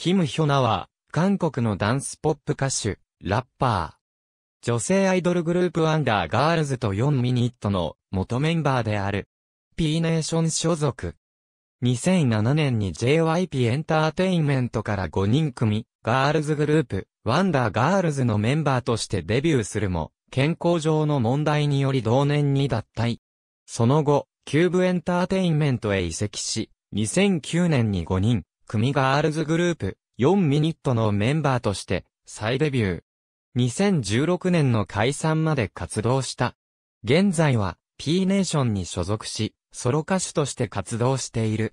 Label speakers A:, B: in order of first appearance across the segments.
A: キム・ヒョナは、韓国のダンスポップ歌手、ラッパー。女性アイドルグループアンダーガールズと4ミニットの元メンバーである。P ネーション所属。2007年に JYP エンターテインメントから5人組、ガールズグループ、ワンダーガールズのメンバーとしてデビューするも、健康上の問題により同年に脱退。その後、キューブエンターテインメントへ移籍し、2009年に5人、組ガールズグループ、4ミニットのメンバーとして、再デビュー。2016年の解散まで活動した。現在は、P ネーションに所属し、ソロ歌手として活動している。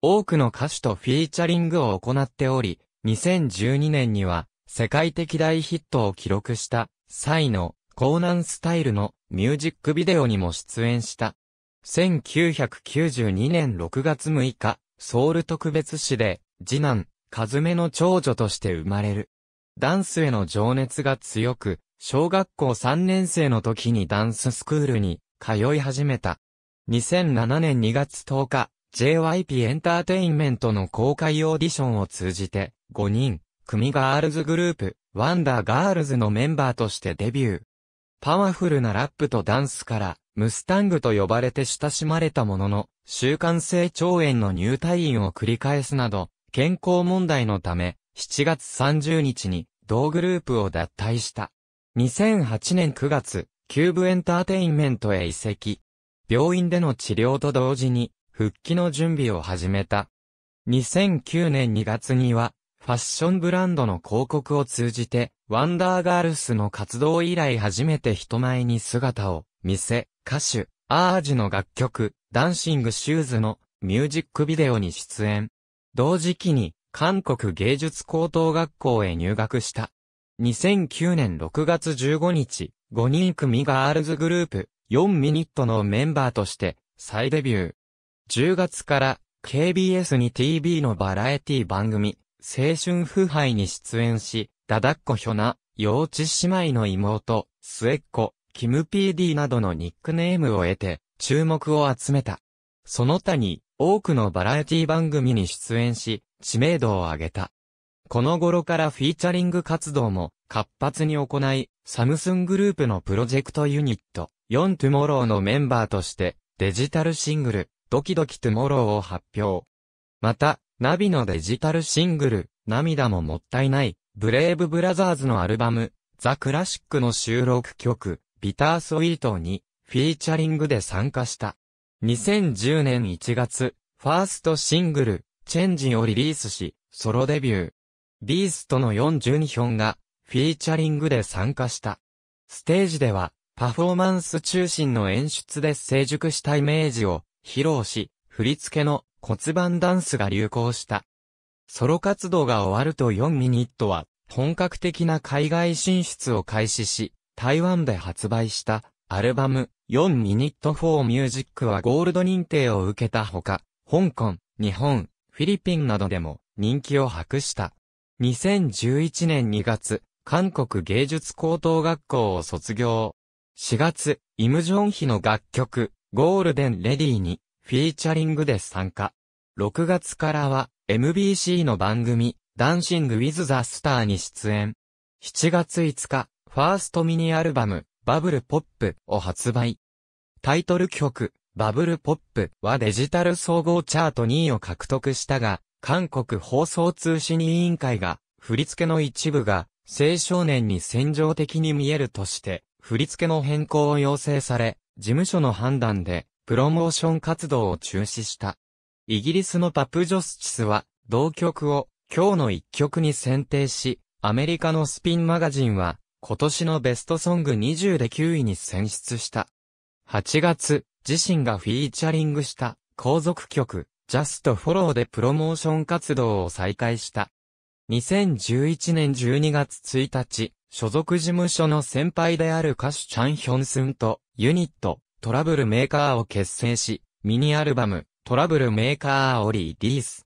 A: 多くの歌手とフィーチャリングを行っており、2012年には、世界的大ヒットを記録した、サイの、コーナンスタイルのミュージックビデオにも出演した。1992年6月6日、ソウル特別市で、次男、カズメの長女として生まれる。ダンスへの情熱が強く、小学校3年生の時にダンススクールに通い始めた。2007年2月10日、JYP エンターテインメントの公開オーディションを通じて、5人、組ガールズグループ、ワンダーガールズのメンバーとしてデビュー。パワフルなラップとダンスから、ムスタングと呼ばれて親しまれたものの、習慣性腸炎の入退院を繰り返すなど、健康問題のため、7月30日に同グループを脱退した。2008年9月、キューブエンターテインメントへ移籍。病院での治療と同時に、復帰の準備を始めた。2009年2月には、ファッションブランドの広告を通じて、ワンダーガールスの活動以来初めて人前に姿を見せ、歌手、アージの楽曲、ダンシングシューズのミュージックビデオに出演。同時期に韓国芸術高等学校へ入学した。2009年6月15日、5人組ガールズグループ、4ミニットのメンバーとして再デビュー。10月から KBS に TV のバラエティ番組、青春腐敗に出演し、ダダッコひょな、幼稚姉妹の妹、末っ子、キム PD などのニックネームを得て、注目を集めた。その他に、多くのバラエティ番組に出演し、知名度を上げた。この頃からフィーチャリング活動も活発に行い、サムスングループのプロジェクトユニット、4トゥモローのメンバーとして、デジタルシングル、ドキドキトゥモローを発表。また、ナビのデジタルシングル、涙ももったいない、ブレイブブラザーズのアルバム、ザ・クラシックの収録曲、ビタースィートに、フィーチャリングで参加した。2010年1月、ファーストシングル、チェンジをリリースし、ソロデビュー。ビーストの42本が、フィーチャリングで参加した。ステージでは、パフォーマンス中心の演出で成熟したイメージを披露し、振り付けの骨盤ダンスが流行した。ソロ活動が終わると4ミニットは、本格的な海外進出を開始し、台湾で発売したアルバム、4ミニット4ミュージックはゴールド認定を受けたほか、香港、日本、フィリピンなどでも人気を博した。2011年2月、韓国芸術高等学校を卒業。4月、イムジョンヒの楽曲、ゴールデンレディに、フィーチャリングで参加。6月からは、MBC の番組、ダンシング・ウィズ・ザ・スターに出演。7月5日、ファーストミニアルバム、バブルポップを発売。タイトル曲、バブルポップはデジタル総合チャート2位を獲得したが、韓国放送通信委員会が、振り付けの一部が、青少年に戦場的に見えるとして、振り付けの変更を要請され、事務所の判断で、プロモーション活動を中止した。イギリスのパプジョスチスは、同曲を今日の一曲に選定し、アメリカのスピンマガジンは、今年のベストソング20で9位に選出した。8月、自身がフィーチャリングした後続曲、ジャストフォローでプロモーション活動を再開した。2011年12月1日、所属事務所の先輩である歌手チャンヒョンスンとユニットトラブルメーカーを結成し、ミニアルバムトラブルメーカーをリリース。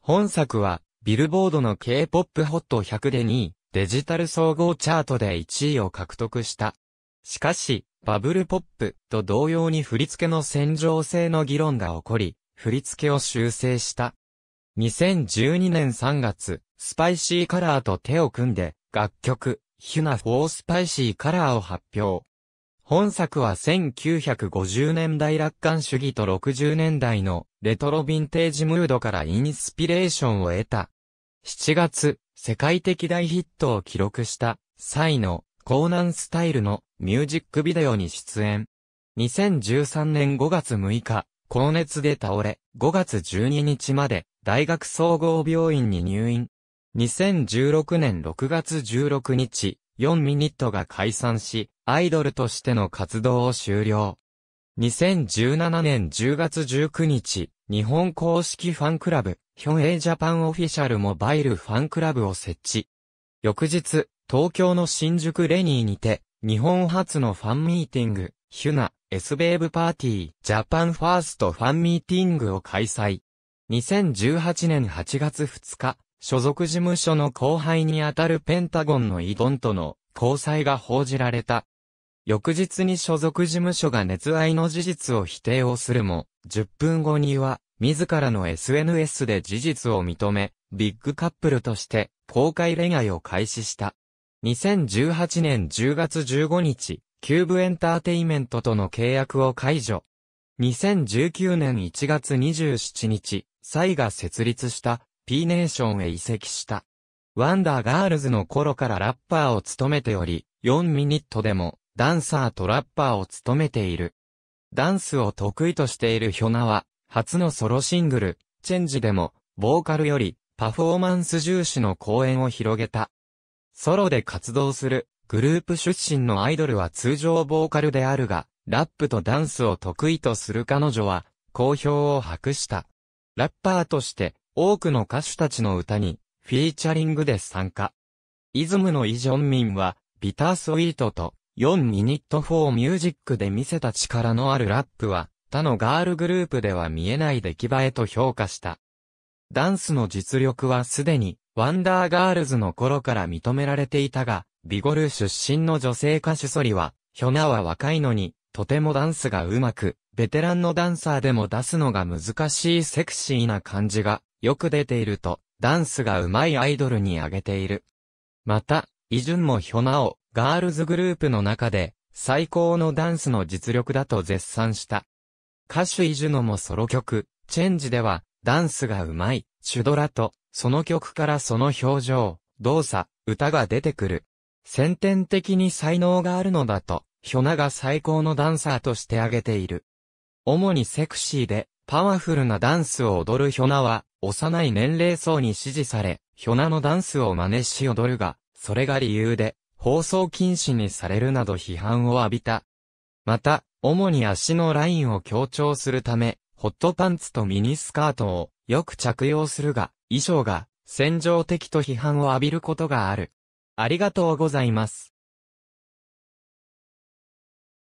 A: 本作はビルボードの K-POP ホット100で2位、デジタル総合チャートで1位を獲得した。しかし、バブルポップと同様に振り付けの洗浄性の議論が起こり、振り付けを修正した。2012年3月、スパイシーカラーと手を組んで、楽曲、ヒュナ・フォースパイシーカラーを発表。本作は1950年代楽観主義と60年代のレトロヴィンテージムードからインスピレーションを得た。7月、世界的大ヒットを記録した際のコーナンスタイルのミュージックビデオに出演。2013年5月6日、高熱で倒れ、5月12日まで大学総合病院に入院。2016年6月16日、4ミニットが解散し、アイドルとしての活動を終了。2017年10月19日、日本公式ファンクラブ、ヒョンエイジャパンオフィシャルモバイルファンクラブを設置。翌日、東京の新宿レニーにて、日本初のファンミーティング、ヒュナ、エスベーブパーティー、ジャパンファーストファンミーティングを開催。2018年8月2日、所属事務所の後輩にあたるペンタゴンのイドンとの交際が報じられた。翌日に所属事務所が熱愛の事実を否定をするも、10分後には、自らの SNS で事実を認め、ビッグカップルとして公開恋愛を開始した。2018年10月15日、キューブエンターテイメントとの契約を解除。2019年1月27日、サイが設立した P ネーションへ移籍した。ワンダーガールズの頃からラッパーを務めており、4ミニットでもダンサーとラッパーを務めている。ダンスを得意としているヒョナは、初のソロシングル、チェンジでも、ボーカルより、パフォーマンス重視の公演を広げた。ソロで活動する、グループ出身のアイドルは通常ボーカルであるが、ラップとダンスを得意とする彼女は、好評を博した。ラッパーとして、多くの歌手たちの歌に、フィーチャリングで参加。イズムのイ・ジョンミンは、ビタースイートと4ミニット4ミュージックで見せた力のあるラップは、他のガールグループでは見えない出来栄えと評価した。ダンスの実力はすでに、ワンダーガールズの頃から認められていたが、ビゴル出身の女性歌手ソリは、ヒョナは若いのに、とてもダンスがうまく、ベテランのダンサーでも出すのが難しいセクシーな感じが、よく出ていると、ダンスがうまいアイドルに挙げている。また、イジュンもヒョナを、ガールズグループの中で最高のダンスの実力だと絶賛した。歌手イジュノもソロ曲、チェンジではダンスがうまい、シュドラと、その曲からその表情、動作、歌が出てくる。先天的に才能があるのだと、ヒョナが最高のダンサーとして挙げている。主にセクシーで、パワフルなダンスを踊るヒョナは、幼い年齢層に支持され、ヒョナのダンスを真似し踊るが、それが理由で、放送禁止にされるなど批判を浴びた。また、主に足のラインを強調するため、ホットパンツとミニスカートをよく着用するが、衣装が戦場的と批判を浴びることがある。ありがとうございます。